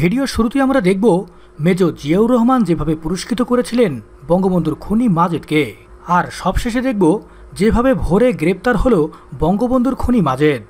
video শুরুতে আমরা দেখব মেজর জিয়াউর রহমান যেভাবে পুরস্কৃত করেছিলেন বঙ্গবন্ধুর খুনি মাজেদকে আর সবশেষে দেখব যেভাবে ভোরে গ্রেপ্তার হল বঙ্গবন্ধুর খুনি মাজেদ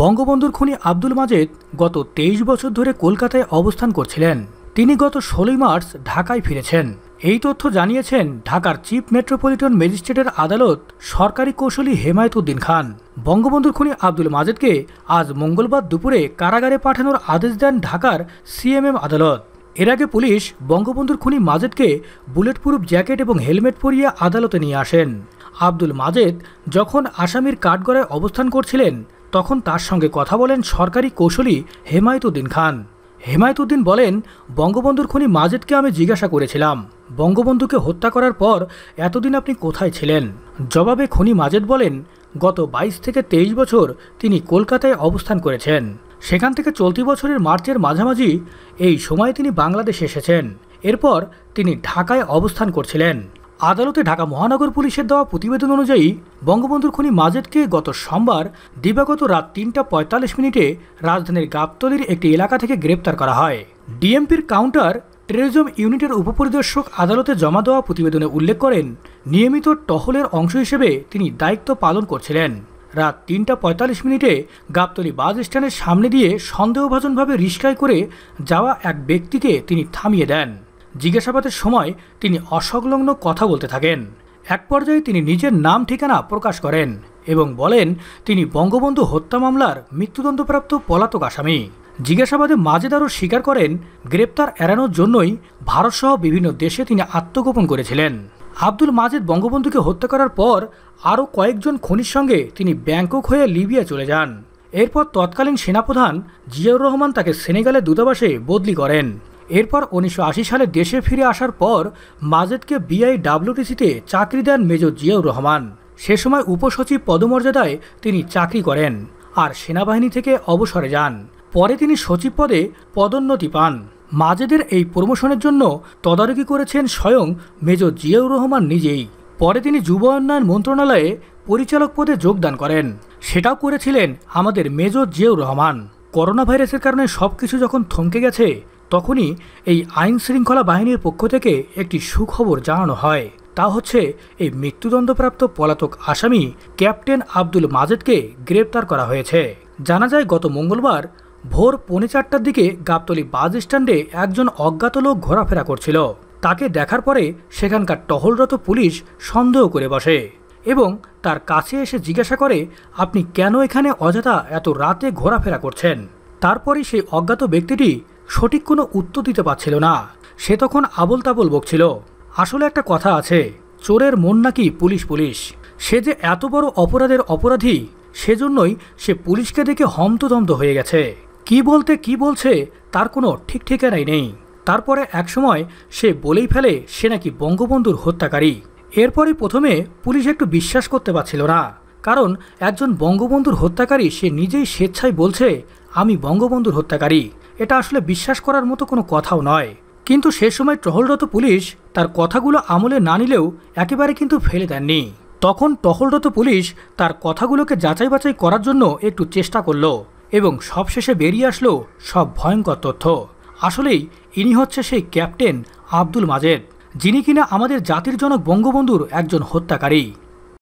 বঙ্গবন্ধুর খুনি আব্দুল মাজেদ গত তেইশ বছর ধরে কলকাতায় অবস্থান করছিলেন তিনি গত ষোলোই মার্চ ঢাকায় ফিরেছেন এই তথ্য জানিয়েছেন ঢাকার চিফ মেট্রোপলিটন ম্যাজিস্ট্রেটের আদালত সরকারি কৌশলী উদ্দিন খান বঙ্গবন্ধুর খুনি আব্দুল মাজেদকে আজ মঙ্গলবার দুপুরে কারাগারে পাঠানোর আদেশ দেন ঢাকার সিএমএম আদালত এর আগে পুলিশ বঙ্গবন্ধুর খুনি মাজেদকে বুলেটপ্রুফ জ্যাকেট এবং হেলমেট পরিয়ে আদালতে নিয়ে আসেন আব্দুল মাজেদ যখন আসামির কাঠগড়ায় অবস্থান করছিলেন তখন তার সঙ্গে কথা বলেন সরকারি কৌশলী উদ্দিন খান হেমায়তুদ্দিন বলেন বঙ্গবন্ধুর খুনি মাজেদকে আমি জিজ্ঞাসা করেছিলাম বঙ্গবন্ধুকে হত্যা করার পর এতদিন আপনি কোথায় ছিলেন জবাবে খনি মাজেদ বলেন গত ২২ থেকে তেইশ বছর তিনি কলকাতায় অবস্থান করেছেন সেখান থেকে চলতি বছরের মার্চের মাঝামাঝি এই সময়ে তিনি বাংলাদেশ এসেছেন এরপর তিনি ঢাকায় অবস্থান করছিলেন আদালতে ঢাকা মহানগর পুলিশের দেওয়া প্রতিবেদন অনুযায়ী বঙ্গবন্ধুর খুনি মাজেদকে গত সোমবার দিবাগত রাত তিনটা পঁয়তাল্লিশ মিনিটে রাজধানীর গাবতলির একটি এলাকা থেকে গ্রেপ্তার করা হয় ডিএমপির কাউন্টার টেরিজম ইউনিটের উপপরিদর্শক আদালতে জমা দেওয়া প্রতিবেদনে উল্লেখ করেন নিয়মিত টহলের অংশ হিসেবে তিনি দায়িত্ব পালন করছিলেন রাত তিনটা পঁয়তাল্লিশ মিনিটে গাবতলি বাস স্ট্যান্ডের সামনে দিয়ে সন্দেহভাজনভাবে রিস্কায় করে যাওয়া এক ব্যক্তিকে তিনি থামিয়ে দেন জিজ্ঞাসাবাদের সময় তিনি অসংলগ্ন কথা বলতে থাকেন এক পর্যায়ে তিনি নিজের নাম ঠিকানা প্রকাশ করেন এবং বলেন তিনি বঙ্গবন্ধু হত্যা মামলার মৃত্যুদণ্ডপ্রাপ্ত পলাতক আসামি জিজ্ঞাসাবাদে মাজেদারও স্বীকার করেন গ্রেপ্তার এড়ানোর জন্যই ভারতসহ বিভিন্ন দেশে তিনি আত্মগোপন করেছিলেন আব্দুল মাজেদ বঙ্গবন্ধুকে হত্যা করার পর আরও কয়েকজন খনির সঙ্গে তিনি ব্যাংকক হয়ে লিবিয়া চলে যান এরপর তৎকালীন সেনাপ্রধান জিয়াউর রহমান তাকে সেনেগালের দূতাবাসে বদলি করেন এরপর উনিশশো সালে দেশে ফিরে আসার পর মাজেদকে বিআইডাব্লিউটিসিতে চাকরি দেন মেজর জিয়াউর রহমান সে সময় উপসচিব পদমর্যাদায় তিনি চাকরি করেন আর সেনাবাহিনী থেকে অবসরে যান পরে তিনি সচিব পদে পদোন্নতি পান মাজেদের এই প্রমোশনের জন্য তদারকি করেছেন স্বয়ং মেজর জিয়াউর রহমান নিজেই পরে তিনি যুব উন্নয়ন মন্ত্রণালয়ে পরিচালক পদে যোগদান করেন সেটাও করেছিলেন আমাদের মেজর জিয়াউর রহমান করোনা ভাইরাসের কারণে সব কিছু যখন থমকে গেছে তখনই এই আইন শৃঙ্খলা বাহিনীর পক্ষ থেকে একটি সুখবর জানানো হয় তা হচ্ছে এই মৃত্যুদণ্ডপ্রাপ্ত পলাতক আসামি ক্যাপ্টেন আব্দুল মাজেদকে গ্রেপ্তার করা হয়েছে জানা যায় গত মঙ্গলবার ভোর পৌনে চারটার দিকে গাবতলি বাস স্ট্যান্ডে একজন অজ্ঞাত লোক ঘোরাফেরা করছিল তাকে দেখার পরে সেখানকার টহলরত পুলিশ সন্দেহ করে বসে এবং তার কাছে এসে জিজ্ঞাসা করে আপনি কেন এখানে অযথা এত রাতে ঘোরাফেরা করছেন তারপরে সেই অজ্ঞাত ব্যক্তিটি সঠিক কোনো উত্তর দিতে পারছিল না সে তখন আবল তাবল বকছিল আসলে একটা কথা আছে চোরের মন নাকি পুলিশ পুলিশ সে যে এত বড় অপরাধের অপরাধী সেজন্যই সে পুলিশকে দেখে হন্তদন্ত হয়ে গেছে কি বলতে কি বলছে তার কোনো ঠিক ঠিকানাই নেই তারপরে একসময় সে বলেই ফেলে সে নাকি বঙ্গবন্ধুর হত্যাকারী এরপরই প্রথমে পুলিশ একটু বিশ্বাস করতে পারছিল না কারণ একজন বঙ্গবন্ধুর হত্যাকারী সে নিজেই স্বেচ্ছায় বলছে আমি বঙ্গবন্ধুর হত্যাকারী এটা আসলে বিশ্বাস করার মতো কোনো কথাও নয় কিন্তু সে সময় টহলরত পুলিশ তার কথাগুলো আমলে না নিলেও একেবারে কিন্তু ফেলে দেননি তখন টহলরত পুলিশ তার কথাগুলোকে যাচাই বাছাই করার জন্য একটু চেষ্টা করল এবং সবশেষে বেরিয়ে আসলো সব ভয়ঙ্কর তথ্য আসলেই ইনি হচ্ছে সেই ক্যাপ্টেন আব্দুল মাজেদ যিনি কিনা আমাদের জাতির জনক বঙ্গবন্ধুর একজন হত্যাকারী